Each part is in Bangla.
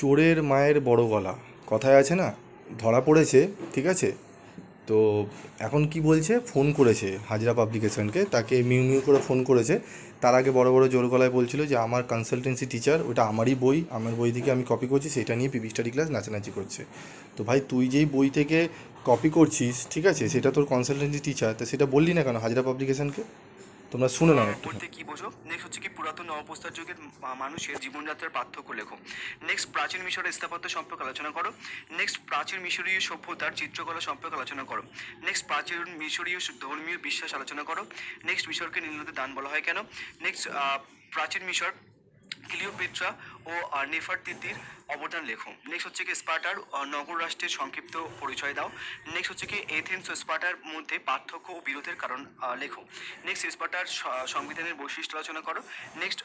চোরের মায়ের বড় গলা কথায় আছে না ধরা পড়েছে ঠিক আছে তো এখন কি বলছে ফোন করেছে হাজরা পাবলিকেশনকে তাকে মিউ মিউ করে ফোন করেছে তার আগে বড় বড় জোর গলায় বলছিল যে আমার কনসালটেন্সি টিচার ওটা আমারই বই আমার বই থেকে আমি কপি করছি সেটা নিয়ে পিপি স্টাডি ক্লাস নাচানাচি করছে তো ভাই তুই যেই বই থেকে কপি করছিস ঠিক আছে সেটা তোর কনসালটেন্সি টিচার তা সেটা বললি না কেন হাজরা পাবলিকেশনকে তোমরা শুনে নাও পড়তে কি বোঝো নেক্সট হচ্ছে কি পুরাতন নবপ্রস্তর যুগের মানুষের জীবনযাত্রার পার্থক্য লেখো নেক্সট প্রাচীন মিশরের স্থাপত্য সম্পর্কে আলোচনা করো নেক্সট প্রাচীন মিশরীয় সভ্যতার চিত্রকলা সম্পর্কে আলোচনা করো নেক্সট প্রাচীন মিশরীয় ধর্মীয় বিশ্বাস আলোচনা করো নেক্সট মিশরকে নীলদের দান বলা হয় কেন নেক্সট প্রাচীন মিশর ক্লিওপেট্রা ও নেফার তিতির অবদান লেখো নেক্সট হচ্ছে কি স্পার্টার নগর রাষ্ট্রের সংক্ষিপ্ত পরিচয় দাও নেক্সট হচ্ছে কি এথেন্স স্পার্টার মধ্যে পার্থক্য ও বিরোধের কারণ লেখো নেক্সট স্পার্টার সংবিধানের বৈশিষ্ট্য আলোচনা করো নেক্সট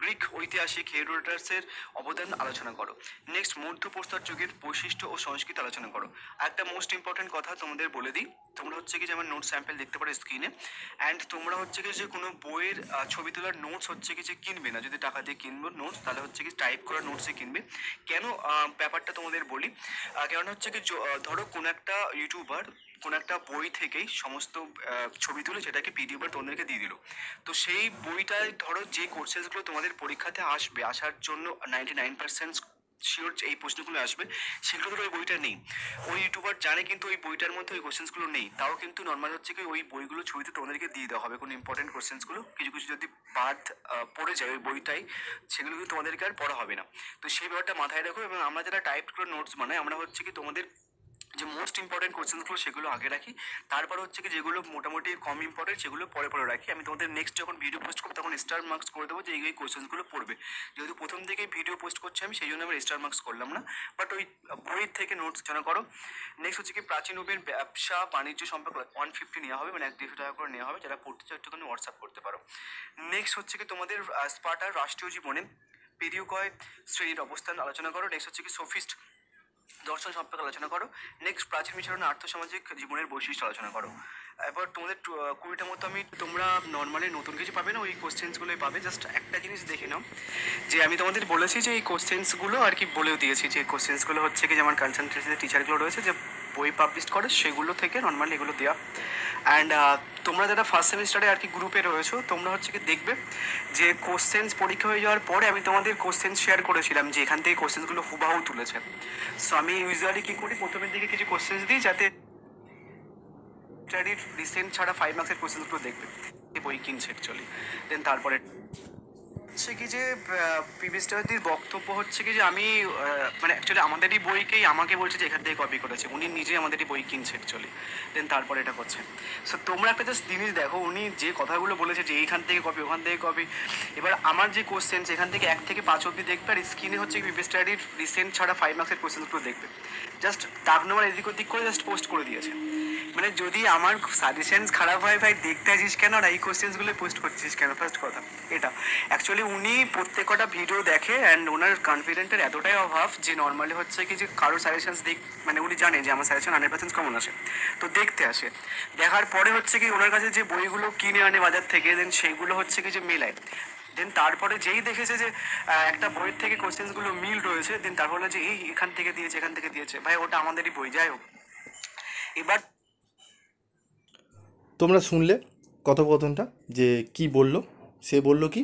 গ্রিক ঐতিহাসিক হেরোডাটাসের অবদান আলোচনা করো নেক্সট প্রস্তর যুগের বৈশিষ্ট্য ও সংস্কৃতি আলোচনা করো একটা মোস্ট ইম্পর্টেন্ট কথা তোমাদের বলে দিই তোমরা হচ্ছে কি যে আমার নোট স্যাম্পেল দেখতে পারো স্ক্রিনে অ্যান্ড তোমরা হচ্ছে কি যে কোনো বইয়ের ছবি তোলার নোটস হচ্ছে কি যে কিনবে না যদি টাকা দিয়ে কিনবো নোটস তাহলে হচ্ছে কি টাইপ করা নোটসে কিনবে কেন ব্যাপারটা তোমাদের বলি কারণ হচ্ছে কি ধরো কোনো একটা ইউটিউবার কোনো একটা বই থেকেই সমস্ত ছবি তুলে সেটাকে পিডিএফ বা তোমাদেরকে দিয়ে দিল তো সেই বইটায় ধরো যে কোর্সেসগুলো তোমাদের পরীক্ষাতে আসবে আসার জন্য নাইনটি নাইন পার্সেন্ট শিওর এই প্রশ্নগুলো আসবে সেগুলো ধরো ওই বইটা নেই ওই ইউটিউবার জানে কিন্তু ওই বইটার মধ্যে ওই কোশ্চেন্সগুলো নেই তাও কিন্তু নর্মাল হচ্ছে কি ওই বইগুলো ছবিতে তোমাদেরকে দিয়ে দেওয়া হবে কোনো ইম্পর্টেন্ট কোশ্চেন্সগুলো কিছু কিছু যদি বাদ পড়ে যায় ওই বইটাই সেগুলো কিন্তু তোমাদেরকে আর পড়া হবে না তো সেই ব্যাপারটা মাথায় রাখো এবং আমরা যারা টাইপ করে নোটস বানাই আমরা হচ্ছে কি তোমাদের যে মোস্ট ইম্পর্টেন্ট কোয়েশ্চেনগুলো সেগুলো আগে রাখি তারপর হচ্ছে কি যেগুলো মোটামুটি কম ইম্পর্টেন্ট সেগুলো পরে পরে রাখি আমি তোমাদের নেক্সট যখন ভিডিও পোস্ট করবো তখন স্টার মার্কস করে দেবো যে এই কোয়েশ্চেনগুলো পড়বে যেহেতু প্রথম থেকেই ভিডিও পোস্ট করছি আমি সেই জন্য আমার স্টার মার্কস করলাম না বাট ওই বইয়ের থেকে নোটস যেন করো নেক্সট হচ্ছে কি প্রাচীন রূপের ব্যবসা বাণিজ্য সম্পর্কে ওয়ান ফিফটি নেওয়া হবে মানে এক দেড়শো টাকা করে নেওয়া হবে যারা পড়তে চাও একটুখানি হোয়াটসঅ্যাপ করতে পারো নেক্সট হচ্ছে কি তোমাদের স্পার্টার রাষ্ট্রীয় জীবনে পেরিয়কয় শ্রেণীর অবস্থান আলোচনা করো নেক্সট হচ্ছে কি সোফিস্ট দর্শন সম্পর্কে আলোচনা করো নেক্সট প্রাচীন আর্থ সামাজিক জীবনের বৈশিষ্ট্য আলোচনা করো এবার তোমাদের কুড়িটার মতো আমি তোমরা নর্মালি নতুন কিছু পাবে না ওই কোশ্চেন্সগুলোই পাবে জাস্ট একটা জিনিস দেখে নাও যে আমি তোমাদের বলেছি যে এই কোশ্চেন্সগুলো আর কি বলেও দিয়েছি যে কোশ্চেন্সগুলো হচ্ছে কি যে আমার কনসেন্ট্রেশনের টিচারগুলো রয়েছে যে বই পাবলিশ করে সেগুলো থেকে নর্মালি এগুলো দেওয়া অ্যান্ড তোমরা যারা ফার্স্ট সেমিস্টারে আর কি গ্রুপে রয়েছো তোমরা হচ্ছে কি দেখবে যে কোশ্চেন্স পরীক্ষা হয়ে যাওয়ার পরে আমি তোমাদের কোশ্চেন্স শেয়ার করেছিলাম যে এখান থেকে কোশ্চেন্সগুলো হুবাহু তুলেছে সো আমি ইউজুয়ালি কী করি প্রথমের দিকে কিছু কোশ্চেন্স দিই যাতে রিসেন্ট ছাড়া ফাইভ মার্কসের কোশ্চেন্সগুলো দেখবে বই কিনছে অ্যাকচুয়ালি দেন তারপরে হচ্ছে কি যে পিবিস্টারদের বক্তব্য হচ্ছে কি যে আমি মানে অ্যাকচুয়ালি আমাদেরই বইকেই আমাকে বলছে যে এখান থেকে কপি করেছে উনি নিজে আমাদেরই বই কিনছে অ্যাকচুয়ালি দেন তারপরে এটা করছেন সো তোমরা একটা জাস্ট জিনিস দেখো উনি যে কথাগুলো বলেছে যে এইখান থেকে কপি ওখান থেকে কপি এবার আমার যে কোশ্চেন এখান থেকে এক থেকে পাঁচ অব্দি দেখবে আর স্ক্রিনে হচ্ছে পিবিস্টারির রিসেন্ট ছাড়া ফাইভ মার্কসের কোশ্চেনগুলো দেখবে জাস্ট দাগ নম্বর এদিক ওদিক করে জাস্ট পোস্ট করে দিয়েছে মানে যদি আমার সাজেশনস খারাপ হয় ভাই দেখতে আসিস কেন আর এই কোশ্চেন্সগুলো পোস্ট করছিস কেন ফার্স্ট কথা এটা অ্যাকচুয়ালি উনি প্রত্যেকটা ভিডিও দেখে অ্যান্ড ওনার কনফিডেন্টের এতটাই অভাব যে নর্মালি হচ্ছে কি যে কারোর সাজেশনস দেখ মানে উনি জানে যে আমার সাজেশন হান্ড্রেড পার্সেন্ট কমন আসে তো দেখতে আসে দেখার পরে হচ্ছে কি ওনার কাছে যে বইগুলো কিনে আনে বাজার থেকে দেন সেগুলো হচ্ছে কি যে মেলায় দেন তারপরে যেই দেখেছে যে একটা বইয়ের থেকে কোশ্চেন্সগুলো মিল রয়েছে দেন তারপরে যে এই এখান থেকে দিয়েছে এখান থেকে দিয়েছে ভাই ওটা আমাদেরই বই যাই হোক তোমরা শুনলে কথোপকথনটা যে কি বলল সে বলল কি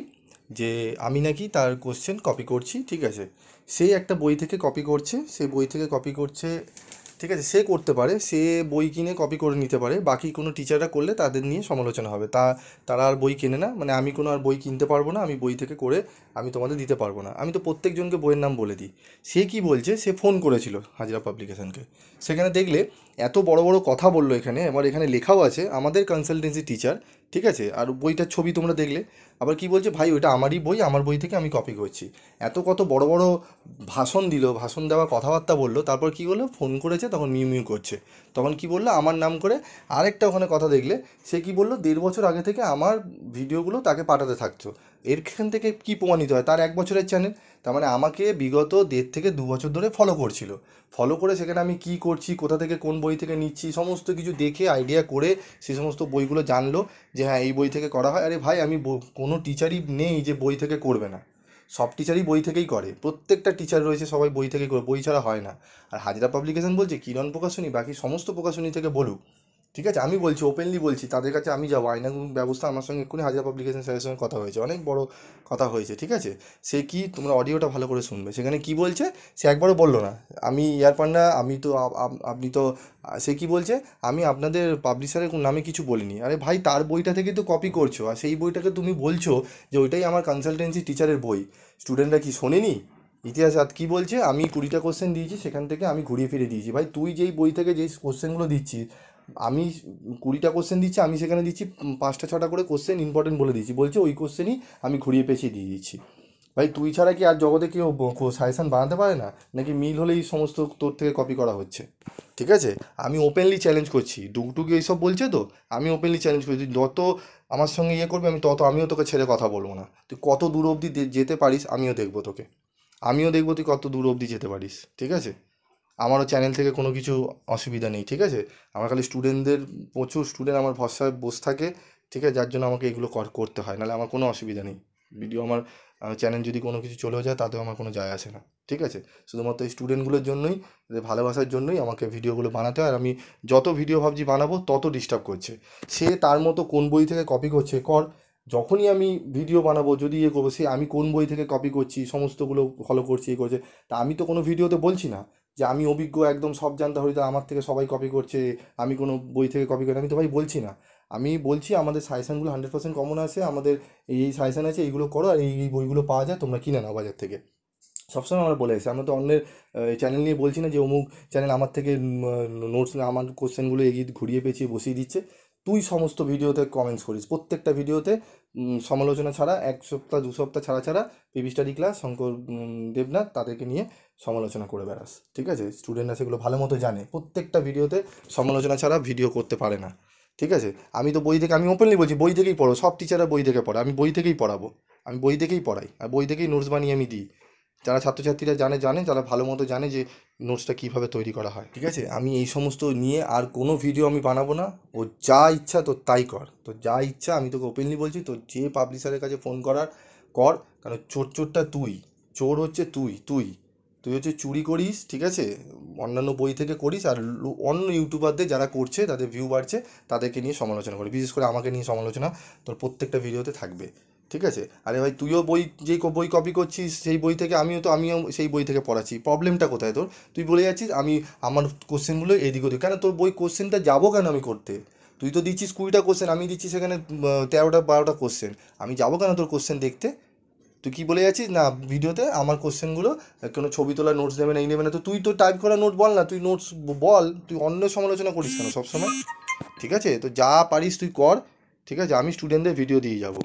যে আমি নাকি তার কোশ্চেন কপি করছি ঠিক আছে সে একটা বই থেকে কপি করছে সে বই থেকে কপি করছে ঠিক আছে সে করতে পারে সে বই কিনে কপি করে নিতে পারে বাকি কোনো টিচাররা করলে তাদের নিয়ে সমালোচনা হবে তা তারা আর বই কেনে না মানে আমি কোনো আর বই কিনতে পারবো না আমি বই থেকে করে আমি তোমাদের দিতে পারবো না আমি তো প্রত্যেকজনকে বইয়ের নাম বলে দিই সে কি বলছে সে ফোন করেছিল হাজিরা পাবলিকেশনকে সেখানে দেখলে এত বড় বড় কথা বললো এখানে আমার এখানে লেখাও আছে আমাদের কনসালটেন্সি টিচার ঠিক আছে আর বইটার ছবি তোমরা দেখলে আবার কি বলছে ভাই ওইটা আমারই বই আমার বই থেকে আমি কপি করছি এত কত বড় বড় ভাষণ দিল ভাষণ দেওয়া কথাবার্তা বললো তারপর কি হলো ফোন করেছে তখন মিউ মিউ করছে তখন কি বললো আমার নাম করে আরেকটা ওখানে কথা দেখলে সে কি বললো দেড় বছর আগে থেকে আমার ভিডিওগুলো তাকে পাঠাতে থাকছো এরখান থেকে কি প্রমাণিত হয় তার এক বছরের চ্যানেল তার মানে আমাকে বিগত দেড় থেকে দু বছর ধরে ফলো করছিল ফলো করে সেখানে আমি কি করছি কোথা থেকে কোন বই থেকে নিচ্ছি সমস্ত কিছু দেখে আইডিয়া করে সে সমস্ত বইগুলো জানলো যে হ্যাঁ এই বই থেকে করা হয় আরে ভাই আমি কোনো টিচারই নেই যে বই থেকে করবে না সব টিচারই বই থেকেই করে প্রত্যেকটা টিচার রয়েছে সবাই বই থেকেই করে বই ছাড়া হয় না আর হাজিরা পাবলিকেশন বলছে কিরণ প্রকাশনী বাকি সমস্ত প্রকাশনী থেকে বলুক ঠিক আছে আমি বলছি ওপেনলি বলছি তাদের কাছে আমি যাবো আইনা ব্যবস্থা আমার সঙ্গে এক্ষুনি হাজার পাবলিকেশন স্যারের সঙ্গে কথা হয়েছে অনেক বড় কথা হয়েছে ঠিক আছে সে কি তোমরা অডিওটা ভালো করে শুনবে সেখানে কি বলছে সে একবারও বললো না আমি ইয়ার পান্ডা আমি তো আপনি তো সে কি বলছে আমি আপনাদের পাবলিশারের নামে কিছু বলিনি আরে ভাই তার বইটা থেকে তো কপি করছো আর সেই বইটাকে তুমি বলছো যে ওইটাই আমার কনসালটেন্সি টিচারের বই স্টুডেন্টরা কি শোনেনি ইতিহাস আজ কী বলছে আমি কুড়িটা কোশ্চেন দিয়েছি সেখান থেকে আমি ঘুরিয়ে ফিরে দিয়েছি ভাই তুই যেই বই থেকে যেই কোশ্চেনগুলো দিচ্ছিস আমি কুড়িটা কোশ্চেন দিচ্ছি আমি সেখানে দিচ্ছি পাঁচটা ছটা করে কোশ্চেন ইম্পর্টেন্ট বলে দিচ্ছি বলছে ওই কোশ্চেনই আমি ঘুরিয়ে পেছিয়ে দিয়ে দিচ্ছি ভাই তুই ছাড়া কি আর জগতে কেউ সাজেশান বানাতে পারে না নাকি মিল হলেই সমস্ত তোর থেকে কপি করা হচ্ছে ঠিক আছে আমি ওপেনলি চ্যালেঞ্জ করছি ডুকটুকি এইসব বলছে তো আমি ওপেনলি চ্যালেঞ্জ করছি যত আমার সঙ্গে ইয়ে করবে আমি তত আমিও তোকে ছেড়ে কথা বলবো না তুই কত দূর অবধি যেতে পারিস আমিও দেখবো তোকে আমিও দেখবো তুই কত দূর অবধি যেতে পারিস ঠিক আছে আমারও চ্যানেল থেকে কোনো কিছু অসুবিধা নেই ঠিক আছে আমার খালি স্টুডেন্টদের প্রচুর স্টুডেন্ট আমার ভরসায় বসে থাকে ঠিক আছে যার জন্য আমাকে এগুলো করতে হয় নাহলে আমার কোনো অসুবিধা নেই ভিডিও আমার চ্যানেল যদি কোনো কিছু চলেও যায় তাতেও আমার কোনো যায় আসে না ঠিক আছে শুধুমাত্র এই স্টুডেন্টগুলোর জন্যই ভালোবাসার জন্যই আমাকে ভিডিওগুলো বানাতে হয় আর আমি যত ভিডিও ভাবছি বানাবো তত ডিস্টার্ব করছে সে তার মতো কোন বই থেকে কপি করছে কর যখনই আমি ভিডিও বানাবো যদি ইয়ে করবো সে আমি কোন বই থেকে কপি করছি সমস্তগুলো ফলো করছি ইয়ে করছে তা আমি তো কোনো ভিডিওতে বলছি না যে আমি অভিজ্ঞ একদম সব জানতে হয়তো আমার থেকে সবাই কপি করছে আমি কোনো বই থেকে কপি করি আমি তো ভাই বলছি না আমি বলছি আমাদের সাজেশানগুলো হান্ড্রেড পার্সেন্ট কমন আছে আমাদের এই সাজেশান আছে এইগুলো করো আর এই এই বইগুলো পাওয়া যায় তোমরা কিনে নাও বাজার থেকে সবসময় আমরা বলে এসেছি আমরা তো অন্যের চ্যানেল নিয়ে বলছি না যে অমুক চ্যানেল আমার থেকে নোটস আমার কোশ্চেনগুলো এগিয়ে ঘুরিয়ে পেয়েছি বসিয়ে দিচ্ছে তুই সমস্ত ভিডিওতে কমেন্টস করিস প্রত্যেকটা ভিডিওতে সমালোচনা ছাড়া এক সপ্তাহ দু সপ্তাহ ছাড়া ছাড়া PB study class Shankar Debnath তাদেরকে নিয়ে সমালোচনা করে বেড়াস ঠিক আছে স্টুডেন্টরা সেগুলো ভালো মতো জানে প্রত্যেকটা ভিডিওতে সমালোচনা ছাড়া ভিডিও করতে পারে না ঠিক আছে আমি তো বই থেকে আমি ওপেনলি বলছি বই থেকেই পড়ো সব টিচাররা বই থেকে পড়ে আমি বই থেকেই পড়াবো আমি বই থেকেই পড়াই আর বই থেকেই নোটস বানিয়ে আমি দিই যারা ছাত্রছাত্রীরা জানে জানে তারা ভালো মতো জানে যে নোটসটা কীভাবে তৈরি করা হয় ঠিক আছে আমি এই সমস্ত নিয়ে আর কোনো ভিডিও আমি বানাবো না ও যা ইচ্ছা তোর তাই কর তো যা ইচ্ছা আমি তোকে ওপেনলি বলছি তোর যে পাবলিশারের কাছে ফোন করার কর কারণ চোর চোরটা তুই চোর হচ্ছে তুই তুই তুই হচ্ছে চুরি করিস ঠিক আছে অন্যান্য বই থেকে করিস আর অন্য ইউটিউবারদের যারা করছে তাদের ভিউ বাড়ছে তাদেরকে নিয়ে সমালোচনা করি বিশেষ করে আমাকে নিয়ে সমালোচনা তোর প্রত্যেকটা ভিডিওতে থাকবে ঠিক আছে আরে ভাই তুইও বই যেই বই কপি করছিস সেই বই থেকে আমিও তো আমিও সেই বই থেকে পড়াচ্ছি প্রবলেমটা কোথায় তোর তুই বলে যাচ্ছিস আমি আমার কোশ্চেনগুলো এদিক ওদিক কেন তোর বই কোশ্চেনটা যাবো কেন আমি করতে তুই তো দিচ্ছিস কুড়িটা কোশ্চেন আমি দিচ্ছি সেখানে তেরোটা বারোটা কোশ্চেন আমি যাবো কেন তোর কোশ্চেন দেখতে তুই কি বলে যাচ্ছিস না ভিডিওতে আমার কোশ্চেনগুলো কোনো ছবি তোলা নোটস দেবে না এই নেবে না তো তুই তো টাইপ করা নোট বল না তুই নোটস বল তুই অন্য সমালোচনা করিস কেন সবসময় ঠিক আছে তো যা পারিস তুই কর ঠিক আছে আমি স্টুডেন্টদের ভিডিও দিয়ে যাবো